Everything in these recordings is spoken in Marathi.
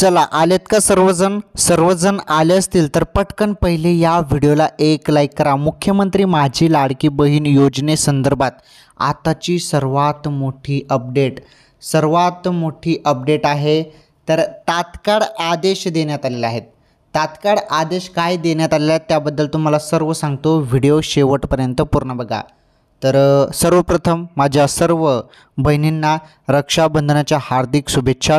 चला आलेत का सर्वजण सर्वजण आले असतील तर पटकन पहिले या व्हिडिओला एक लाईक करा मुख्यमंत्री माझी लाडकी बहीण योजनेसंदर्भात आताची सर्वात मोठी अपडेट सर्वात मोठी अपडेट आहे तर तात्काळ आदेश देण्यात आलेले आहेत तात्काळ आदेश काय देण्यात आले आहेत त्याबद्दल तुम्हाला सर्व सांगतो व्हिडिओ शेवटपर्यंत पूर्ण बघा तर सर्वप्रथम माझ्या सर्व बहिणींना रक्षाबंधनाच्या हार्दिक शुभेच्छा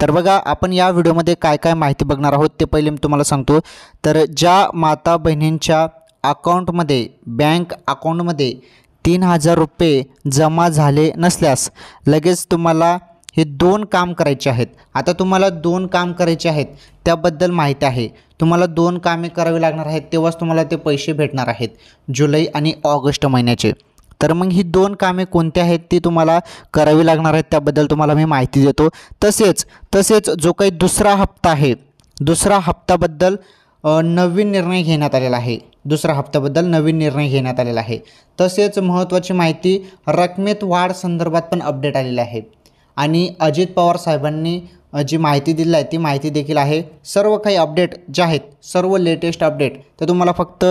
तर बघा आपण या व्हिडिओमध्ये काय काय माहिती बघणार आहोत ते पहिले मी तुम्हाला सांगतो तर ज्या माता बहिणींच्या अकाउंटमध्ये बँक अकाउंटमध्ये तीन हजार रुपये जमा झाले नसल्यास लगेच तुम्हाला हे दोन काम करायचे आहेत आता तुम्हाला दोन काम करायचे आहेत त्याबद्दल माहिती आहे तुम्हाला दोन कामे करावी लागणार आहेत तेव्हाच तुम्हाला ते पैसे भेटणार आहेत जुलै आणि ऑगस्ट महिन्याचे तर मग ही दोन कामे कोणती आहेत ती तुम्हाला करावी लागणार आहेत त्याबद्दल तुम्हाला मी माहिती देतो तसेच तसेच जो काही दुसरा हप्ता आहे दुसरा हप्ताबद्दल नवीन निर्णय घेण्यात आलेला आहे दुसरा हप्त्याबद्दल नवीन निर्णय घेण्यात आलेला आहे तसेच महत्त्वाची माहिती रकमेत वाढ संदर्भात पण अपडेट आलेली आहे आणि अजित पवार साहेबांनी जी माहिती दिली आहे ती माहिती देखील आहे सर्व काही अपडेट जे आहेत सर्व लेटेस्ट अपडेट ते तुम्हाला फक्त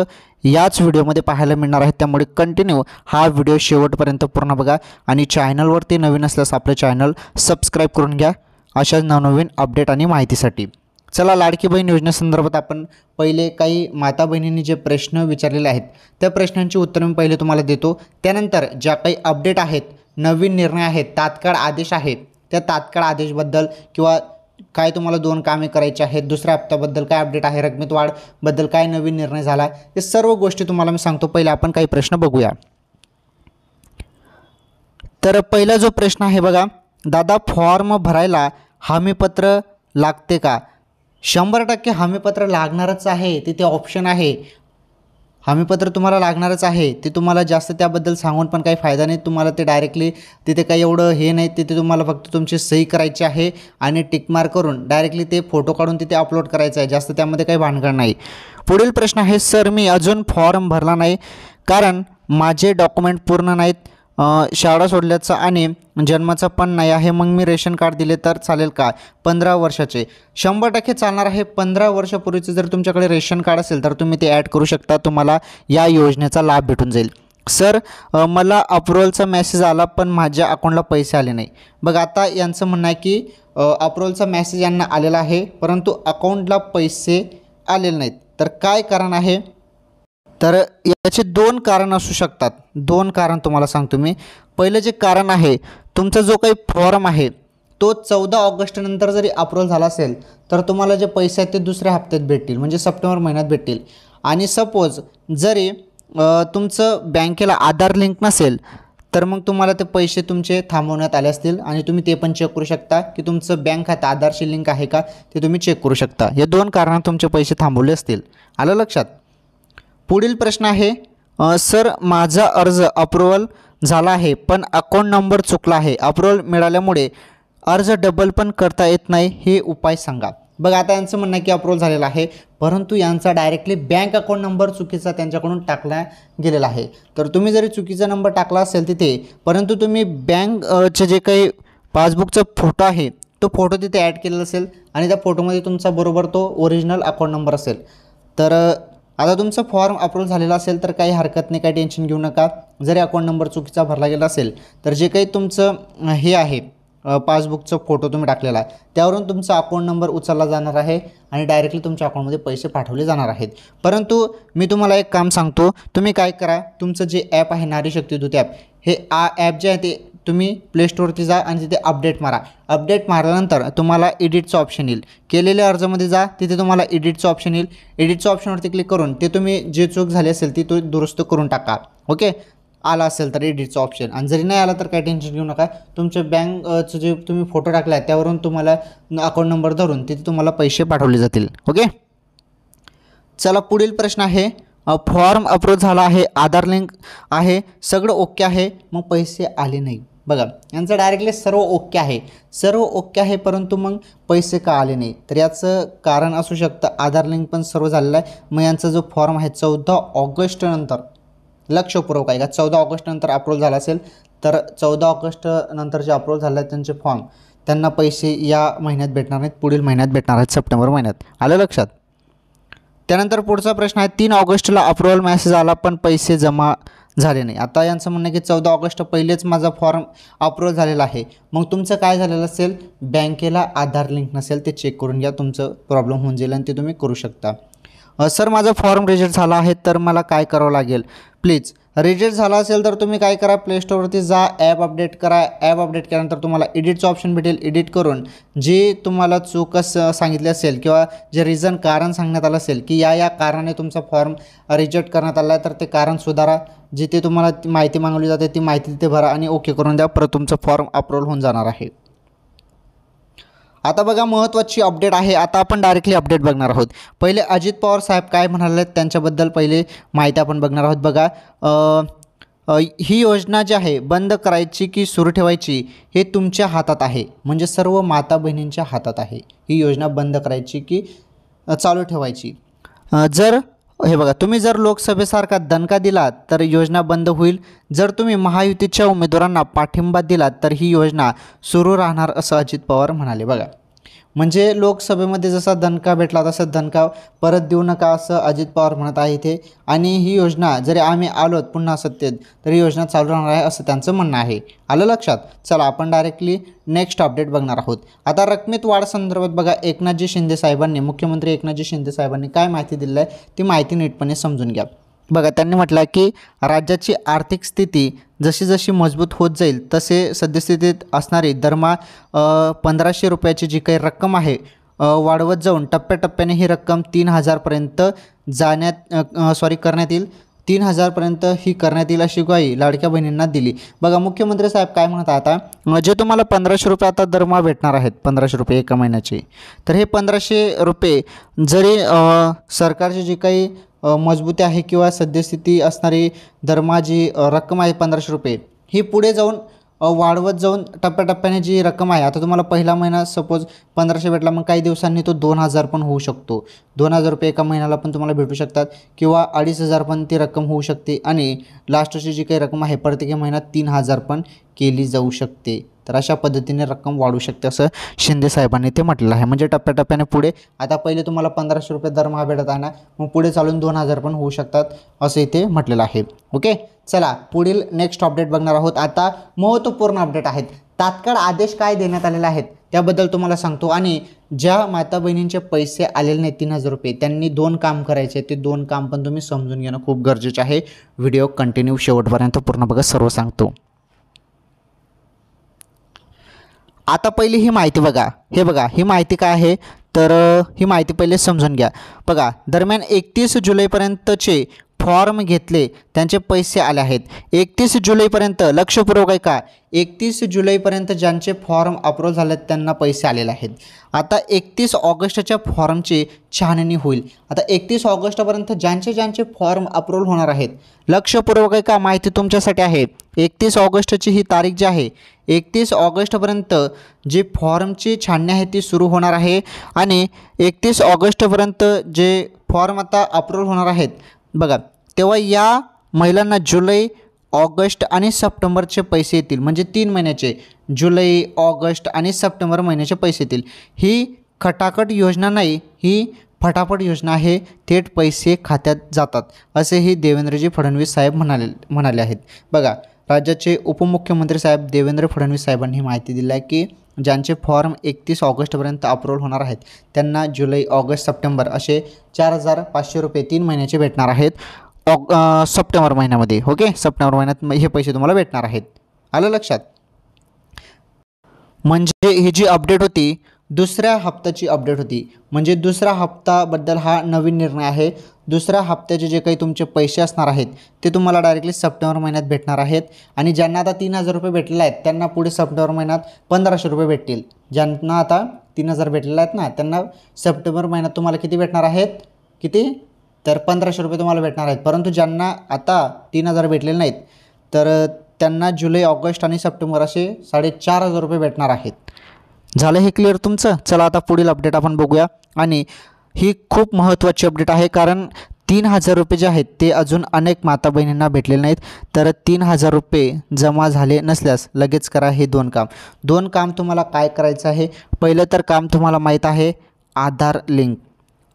याच व्हिडिओमध्ये पाहायला मिळणार आहेत त्यामुळे कंटिन्यू हा व्हिडिओ शेवटपर्यंत पूर्ण बघा आणि चॅनलवरती नवीन असल्यास आपलं चॅनल सबस्क्राईब करून घ्या अशाच नवनवीन अपडेट आणि माहितीसाठी चला लाडकी बहीण योजनेसंदर्भात आपण पहिले काही माता बहिणींनी जे प्रश्न विचारलेले आहेत त्या प्रश्नांची उत्तरं मी पहिले तुम्हाला देतो त्यानंतर ज्या काही अपडेट आहेत नवीन निर्णय आहेत तात्काळ आदेश आहेत त्या तात्काळ आदेशबद्दल किंवा काय तुम्हाला दोन कामे करायची आहेत दुसऱ्या हप्त्याबद्दल काय अपडेट आहे रकमेत वाढबद्दल काय नवीन निर्णय झाला हे सर्व गोष्टी तुम्हाला मी सांगतो पहिले आपण काही प्रश्न बघूया तर पहिला जो प्रश्न आहे बघा दादा फॉर्म भरायला हमीपत्र लागते का शंभर टक्के हमीपत्र लागणारच आहे तिथे ऑप्शन आहे हमीपत्र तुम्हाला लागणारच आहे ते तुम्हाला जास्त त्याबद्दल सांगून पण काही फायदा नाही तुम्हाला ते डायरेक्टली तिथे काही एवढं हे नाही तिथे तुम्हाला फक्त तुमची सही करायची आहे आणि टिकमार करून डायरेक्टली ते फोटो काढून तिथे अपलोड करायचं आहे जास्त त्यामध्ये काही भानगड नाही पुढील प्रश्न आहे सर मी अजून फॉर्म भरला नाही कारण माझे डॉक्युमेंट पूर्ण नाहीत शाळा सोडल्याचा आणि जन्माचा पण नाही आहे मग मी रेशन कार्ड दिले तर चालेल का पंधरा वर्षाचे शंभर टक्के चालणार आहे पंधरा वर्षापूर्वीचं जर तुमच्याकडे रेशन कार्ड असेल तर तुम्ही ते ॲड करू शकता तुम्हाला या योजनेचा लाभ भेटून जाईल सर मला अप्रुव्हलचा मेसेज आला पण माझ्या अकाउंटला पैसे आले नाही बघ आता यांचं म्हणणं आहे की अप्रुव्हलचा मेसेज यांना आलेला आहे परंतु अकाउंटला पैसे आलेले नाहीत तर काय कारण आहे तर याचे दोन कारण असू शकतात दोन कारण तुम्हाला सांगतो मी पहिलं जे कारण आहे तुमचा जो काही फॉर्म आहे तो चौदा ऑगस्टनंतर जरी अप्रूव्हल झाला असेल तर तुम्हाला जे पैसे आहेत ते दुसऱ्या हप्त्यात भेटतील म्हणजे सप्टेंबर महिन्यात भेटतील आणि सपोज जरी तुमचं बँकेला आधार लिंक नसेल तर मग तुम्हाला ते पैसे तुमचे थांबवण्यात आले असतील आणि तुम्ही ते पण चेक करू शकता की तुमचं बँक खातं आधारशी लिंक आहे का ते तुम्ही चेक करू शकता या दोन कारणात तुमचे पैसे थांबवले असतील आलं लक्षात पुढील प्रश्न आहे सर माझा अर्ज अप्रुव्हल झाला आहे पण अकाउंट नंबर चुकला आहे अप्रुव्हल मिळाल्यामुळे अर्ज डबल पण करता येत नाही हे उपाय सांगा बघा आता यांचं म्हणणं की अप्रुव्हल झालेलं आहे परंतु यांचा डायरेक्टली बँक अकाउंट नंबर चुकीचा त्यांच्याकडून टाकला गेलेला आहे तर तुम्ही जरी चुकीचा नंबर टाकला असेल तिथे परंतु तुम्ही बँकचे जे काही पासबुकचा फोटो आहे तो फोटो तिथे ॲड केलेला असेल आणि त्या फोटोमध्ये तुमचा बरोबर तो ओरिजिनल अकाउंट नंबर असेल तर आता तुमचं फॉर्म अप्रूव्ह झालेला असेल तर काही हरकत नाही काही टेन्शन घेऊ नका जरी अकाउंट नंबर चुकीचा भरला गेला असेल तर जे काही तुमचं हे आहे पासबुकचं फोटो तुम्ही टाकलेला आहे त्यावरून तुमचा अकाउंट नंबर उचलला जाणार आहे आणि डायरेक्टली तुमच्या अकाउंटमध्ये पैसे पाठवले जाणार आहेत परंतु मी तुम्हाला एक काम सांगतो तुम्ही काय करा तुमचं जे ॲप आहे नारी शक्ती ॲप हे आ ॲप जे आहे ते तुम्ही प्लेस्टोरती जा आणि तिथे अपडेट मारा अपडेट मारल्यानंतर तुम्हाला एडिटचं ऑप्शन येईल केलेल्या अर्जामध्ये जा तिथे तुम्हाला एडिटचं ऑप्शन येईल एडिटचं ऑप्शनवरती क्लिक करून ते तुम्ही जे चूक झाली असेल ती तो दुरुस्त करून टाका ओके आला असेल तर एडिटचं ऑप्शन आणि जरी नाही आला तर काही टेन्शन घेऊ नका तुमच्या बँकचं जे तुम्ही फोटो टाकला आहे त्यावरून तुम्हाला अकाउंट नंबर धरून तिथे तुम्हाला पैसे पाठवले जातील ओके चला पुढील प्रश्न आहे फॉर्म अप्रूव्ह झाला आहे आधार लिंक आहे सगळं ओके आहे मग पैसे आले नाही बघा यांचं डायरेक्टली सर्व ओके आहे सर्व ओके आहे परंतु मग पैसे का आले नाही तर याचं कारण असू शकतं आधार लिंक पण सर्व झालेलं आहे मग यांचा जो फॉर्म आहे चौदा ऑगस्टनंतर लक्षपूर्वक आहे का चौदा ऑगस्टनंतर अप्रूव्ह झाला असेल तर चौदा ऑगस्ट नंतर जे अप्रूव्ह झाले आहे त्यांचे फॉर्म त्यांना पैसे या महिन्यात भेटणार नाहीत पुढील महिन्यात भेटणार आहेत सप्टेंबर महिन्यात आलं लक्षात त्यानंतर पुढचा प्रश्न आहे तीन ऑगस्टला अप्रुव्हल मॅसेज आला पण पैसे जमा झाले नाही आता यांचं म्हणणं की चौदा ऑगस्ट पहिलेच माझा फॉर्म अप्रूव्ह झालेला आहे मग तुमचं काय झालेलं असेल बँकेला आधार लिंक नसेल ते चेक करून घ्या तुमचं प्रॉब्लेम होऊन जाईल आणि ते तुम्ही करू शकता सर माझा फॉर्म रिजेक्ट झाला आहे तर मला काय करावं लागेल प्लीज रिजेक्ट झाला असेल तर तुम्ही काय करा प्ले स्टोअरवरती जा ॲप अपडेट करा ॲप अपडेट केल्यानंतर तुम्हाला एडिटचं ऑप्शन भेटेल एडिट करून जे तुम्हाला चूकच सांगितले असेल किंवा जे रिझन कारण सांगण्यात आलं असेल की या या कारणाने तुमचा फॉर्म रिजेक्ट करण्यात आला आहे तर ते कारण सुधारा जिथे तुम्हाला माहिती मागवली जाते ती माहिती तिथे भरा आणि ओके करून द्या परत तुमचं फॉर्म अप्रूव्ह होऊन जाणार आहे आता बघा महत्त्वाची अपडेट आहे आता आपण डायरेक्टली अपडेट बघणार आहोत पहिले अजित पवार साहेब काय म्हणाले आहेत त्यांच्याबद्दल पहिले माहिती आपण बघणार आहोत बघा ही योजना जी आहे बंद करायची की सुरू ठेवायची हे तुमच्या हातात आहे म्हणजे सर्व माता बहिणींच्या हातात आहे ही योजना बंद करायची की चालू ठेवायची जर हे बघा तुम्ही जर लोकसभेसारखा दणका दिला तर योजना बंद होईल जर तुम्ही महायुतीच्या उमेदवारांना पाठिंबा दिला तर ही योजना सुरू राहणार असं अजित पवार म्हणाले बघा म्हणजे लोकसभेमध्ये जसा दणका भेटला तसा दणका परत देऊ नका असं अजित पवार म्हणत आहे इथे आणि ही योजना जरी आम्ही आलोत पुन्हा सत्तेत तर ही योजना चालू राहणार आहे असं त्यांचं म्हणणं आहे आलं लक्षात चला आपण डायरेक्टली नेक्स्ट अपडेट बघणार आहोत आता रकमेत वाढ संदर्भात बघा एकनाथजी शिंदे साहेबांनी मुख्यमंत्री एकनाथजी शिंदे साहेबांनी काय माहिती दिली आहे ती माहिती नीटपणे समजून घ्या बघा त्यांनी म्हटलं की राज्याची आर्थिक स्थिती जशी जशी मजबूत होत जाईल तसे सद्यस्थितीत असणारी दरमा पंधराशे रुपयाची जी काही रक्कम आहे वाढवत जाऊन टप्प्याटप्प्याने ही रक्कम तीन हजारपर्यंत जाण्यात सॉरी करण्यात येईल तीन हजारपर्यंत ही करण्यात येईल अशी ग्वाही लाडक्या बहिणींना दिली बघा मुख्यमंत्री साहेब काय म्हणतात आता जे तुम्हाला पंधराशे रुपये आता दरमहा भेटणार आहेत पंधराशे रुपये एका महिन्याचे तर हे पंधराशे रुपये जरी सरकारचे जे काही मजबूती आहे किंवा सद्यस्थिती असणारी दरमा जी रक्कम आहे पंधराशे रुपये ही पुढे जाऊन वाढवत जाऊन टप्प्याटप्प्याने जी रक्कम आहे आता तुम्हाला पहिला महिना सपोज पंधराशे भेटला मग काही दिवसांनी तो दोन हजार पण होऊ शकतो दोन हजार रुपये एका महिन्याला पण तुम्हाला भेटू शकतात किंवा अडीच हजार पण ती रक्कम होऊ शकते आणि लास्टची जी काही रक्कम आहे प्रत्येक महिन्यात तीन हजार पण केली जाऊ शकते तर अशा पद्धतीने रक्कम वाढू शकते असं शिंदे साहेबांनी ते म्हटलेलं आहे म्हणजे टप्प्याटप्प्याने पुढे आता पहिले तुम्हाला पंधराशे रुपये दरमहा भेटत आहे ना मग पुढे चालून दोन हजार पण होऊ शकतात असं इथे म्हटलेलं आहे ओके चला पुढील नेक्स्ट अपडेट बघणार आहोत आता महत्त्वपूर्ण अपडेट आहेत तात्काळ आदेश काय देण्यात आलेले आहेत त्याबद्दल तुम्हाला सांगतो आणि ज्या माता बहिणींचे पैसे आलेले नाही तीन हजार रुपये त्यांनी दोन काम करायचे ते दोन काम पण तुम्ही समजून घेणं खूप गरजेचं आहे व्हिडिओ कंटिन्यू शेवटपर्यंत पूर्ण बघा सर्व सांगतो आता पहिली ही माहिती बघा हे बघा ही माहिती काय आहे तर ही माहिती पहिले समजून घ्या बघा दरम्यान एकतीस जुलैपर्यंतचे फॉर्म घेतले त्यांचे पैसे आले आहेत एकतीस जुलैपर्यंत लक्षपूर्वक आहे का एकतीस जुलैपर्यंत ज्यांचे फॉर्म अप्रूव्ह झाले त्यांना पैसे आलेले आहेत आता एकतीस ऑगस्टच्या फॉर्मची छाननी होईल आता एकतीस ऑगस्टपर्यंत ज्यांचे ज्यांचे फॉर्म अप्रूव्ह होणार आहेत लक्षपूर्वक आहे का माहिती तुमच्यासाठी आहे एकतीस ऑगस्टची ही तारीख जी आहे एकतीस ऑगस्टपर्यंत जी फॉर्मची छाननी आहे ती सुरू होणार आहे आणि एकतीस ऑगस्टपर्यंत जे फॉर्म आता अप्रूव्ह होणार आहेत बघा तेव्हा या महिलांना जुलै ऑगस्ट आणि सप्टेंबरचे पैसे येतील म्हणजे तीन महिन्याचे जुलै ऑगस्ट आणि सप्टेंबर महिन्याचे पैसे येतील ही खटाखट योजना नाही ही फटाफट योजना आहे थेट पैसे खात्यात जातात असेही देवेंद्रजी फडणवीस साहेब म्हणाले म्हणाले आहेत बघा राज्याचे उपमुख्यमंत्री साहेब देवेंद्र फडणवीस साहेबांनी माहिती दिली आहे की ज्यांचे फॉर्म एकतीस ऑगस्टपर्यंत अप्रूव्ह होणार आहेत त्यांना जुलै ऑगस्ट सप्टेंबर असे चार हजार पाचशे रुपये तीन महिन्याचे भेटणार आहेत ऑक सप्टेंबर महिन्यामध्ये ओके सप्टेंबर महिन्यात हे पैसे तुम्हाला भेटणार आहेत आलं लक्षात म्हणजे ही जी अपडेट होती दुसऱ्या हप्त्याची अपडेट होती म्हणजे दुसरा हप्ताबद्दल हा नवीन निर्णय आहे दुसऱ्या हप्त्याचे जे काही तुमचे पैसे असणार आहेत ते तुम्हाला डायरेक्टली सप्टेंबर महिन्यात भेटणार आहेत आणि ज्यांना आता तीन हजार रुपये भेटलेले आहेत त्यांना पुढे सप्टेंबर महिन्यात पंधराशे रुपये भेटतील ज्यांना आता तीन हजार भेटलेले आहेत ना त्यांना सप्टेंबर महिन्यात तुम्हाला किती भेटणार आहेत किती तर पंधराशे रुपये तुम्हाला भेटणार आहेत परंतु ज्यांना आता तीन हजार भेटलेले नाहीत तर त्यांना जुलै ऑगस्ट आणि सप्टेंबर असे साडेचार हजार रुपये भेटणार आहेत झालं हे क्लिअर तुमचं चला आता पुढील अपडेट आपण बघूया आणि ही खूप महत्त्वाची अपडेट आहे कारण तीन हजार रुपये जे आहेत ते अजून अनेक माता बहिणींना भेटलेले नाहीत तर तीन हजार रुपये जमा झाले नसल्यास लगेच करा हे दोन काम दोन काम तुम्हाला काय करायचं आहे पहिलं तर काम तुम्हाला माहीत आहे आधार लिंक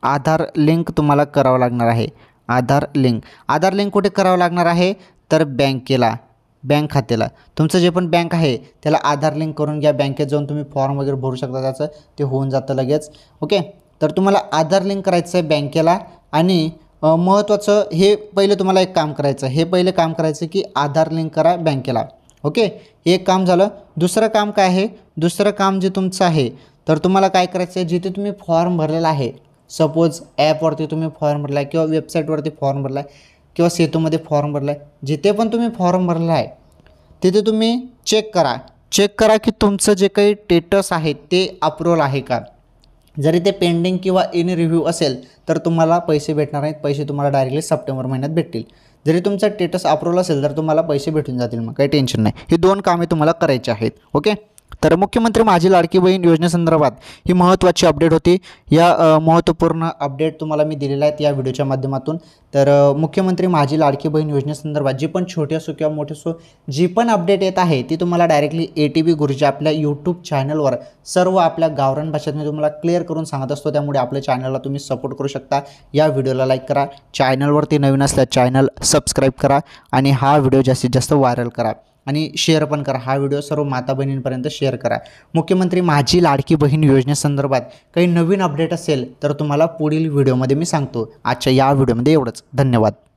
आधार लिंक तुम्हाला करावं लागणार आहे आधार लिंक आधार लिंक कुठे करावं लागणार आहे तर बँकेला बँक खात्याला तुमचं जे पण बँक आहे त्याला आधार लिंक करून घ्या बँकेत जाऊन तुम्ही फॉर्म वगैरे भरू शकता त्याचं ते होऊन जातं लगेच ओके तर तुम्हाला आधार लिंक करायचं आहे बँकेला आणि महत्त्वाचं हे पहिलं तुम्हाला एक काम करायचं हे पहिलं काम करायचं की आधार लिंक करा बँकेला ओके एक काम झालं दुसरं काम काय आहे दुसरं काम जे तुमचं आहे तर तुम्हाला काय करायचं आहे जिथे तुम्ही फॉर्म भरलेला आहे सपोज ॲपवरती तुम्ही फॉर्म भरला आहे किंवा वेबसाईटवरती फॉर्म भरला आहे किंवा सेतूमध्ये फॉर्म भरला आहे जिथे पण तुम्ही फॉर्म भरला आहे तिथे तुम्ही चेक करा चेक करा की तुमचं जे काही टेटस आहे ते अप्रूवल आहे का जरी ते पेंडिंग किंवा इन रिव्ह्यू असेल तर तुम्हाला पैसे भेटणार नाहीत पैसे तुम्हाला डायरेक्टली सप्टेंबर महिन्यात भेटतील जरी तुमचा स्टेटस अप्रुव्हल असेल तर तुम्हाला पैसे भेटून जातील मग काही टेन्शन नाही हे दोन कामे तुम्हाला करायची आहेत ओके तर मुख्यमंत्री माझी लाडकी बहीण योजनेसंदर्भात ही महत्त्वाची अपडेट होती या महत्त्वपूर्ण अपडेट तुम्हाला मी दिलेला आहेत या व्हिडिओच्या माध्यमातून तर मुख्यमंत्री माझी लाडकी बहीण योजनेसंदर्भात जी पण छोटी असो किंवा मोठी असो जी पण अपडेट येत आहे ती तुम्हाला डायरेक्टली ए टी बी गुरुजी आपल्या यूट्यूब चॅनलवर सर्व आपल्या गावरान भाषेत मी तुम्हाला क्लिअर करून सांगत असतो त्यामुळे आपल्या चॅनलला तुम्ही सपोर्ट करू शकता या व्हिडिओला लाईक करा चॅनलवरती नवीन असल्या चॅनल सबस्क्राईब करा आणि हा व्हिडिओ जास्तीत जास्त व्हायरल करा आणि शेअर पण करा हा व्हिडिओ सर्व माता बहिणींपर्यंत शेअर करा मुख्यमंत्री माझी लाडकी बहीण योजनेसंदर्भात काही नवीन अपडेट असेल तर तुम्हाला पुढील व्हिडिओमध्ये मी सांगतो आजच्या या व्हिडिओमध्ये एवढंच धन्यवाद